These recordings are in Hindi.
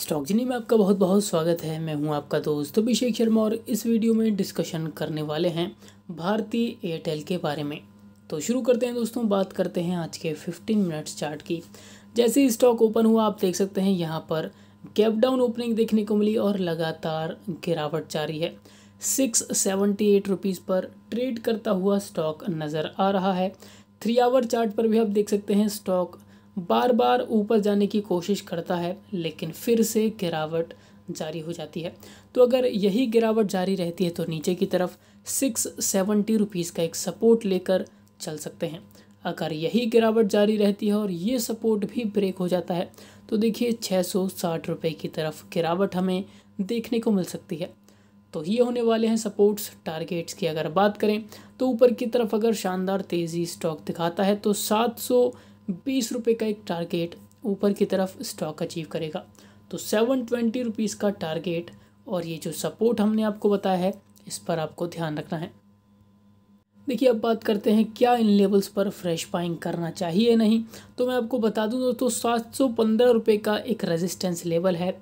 स्टॉक जिनी में आपका बहुत बहुत स्वागत है मैं हूं आपका दोस्त अभिषेक शर्मा और इस वीडियो में डिस्कशन करने वाले हैं भारतीय एयरटेल के बारे में तो शुरू करते हैं दोस्तों बात करते हैं आज के 15 मिनट्स चार्ट की जैसे ही स्टॉक ओपन हुआ आप देख सकते हैं यहाँ पर गैप डाउन ओपनिंग देखने को मिली और लगातार गिरावट जारी है सिक्स सेवेंटी एट रुपीज़ पर ट्रेड करता हुआ स्टॉक नज़र आ रहा है थ्री आवर चार्ट पर भी आप देख सकते हैं स्टॉक बार बार ऊपर जाने की कोशिश करता है लेकिन फिर से गिरावट जारी हो जाती है तो अगर यही गिरावट जारी रहती है तो नीचे की तरफ सिक्स सेवेंटी रुपीज़ का एक सपोर्ट लेकर चल सकते हैं अगर यही गिरावट जारी रहती है और ये सपोर्ट भी ब्रेक हो जाता है तो देखिए छः सौ साठ रुपये की तरफ गिरावट हमें देखने को मिल सकती है तो ये होने वाले हैं सपोर्ट्स टारगेट्स की अगर बात करें तो ऊपर की तरफ अगर शानदार तेज़ी स्टॉक दिखाता है तो सात सौ बीस रुपये का एक टारगेट ऊपर की तरफ स्टॉक अचीव करेगा तो सेवन ट्वेंटी रुपीज़ का टारगेट और ये जो सपोर्ट हमने आपको बताया है इस पर आपको ध्यान रखना है देखिए अब बात करते हैं क्या इन लेवल्स पर फ्रेश बाइंग करना चाहिए नहीं तो मैं आपको बता दूं दोस्तों सात सौ पंद्रह रुपये का एक रेजिस्टेंस लेवल है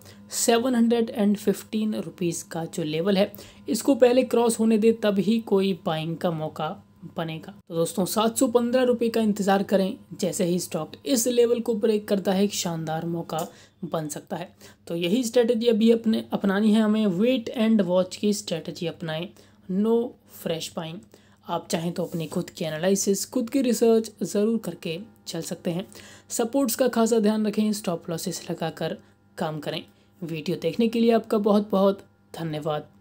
seven hundred and fifteen rupees का जो लेवल है इसको पहले क्रॉस होने दे तभी कोई बाइंग का मौका बनेगा तो दोस्तों सात सौ पंद्रह रुपये का इंतज़ार करें जैसे ही स्टॉक इस लेवल को ब्रेक करता है एक शानदार मौका बन सकता है तो यही स्ट्रेटजी अभी अपने अपनानी है हमें वेट एंड वॉच की स्ट्रेटजी अपनाएं नो फ्रेश पाइंग आप चाहें तो अपनी खुद की एनालिसिस खुद की रिसर्च ज़रूर करके चल सकते हैं सपोर्ट्स का खासा ध्यान रखें स्टॉप लॉसेस लगाकर काम करें वीडियो देखने के लिए आपका बहुत बहुत धन्यवाद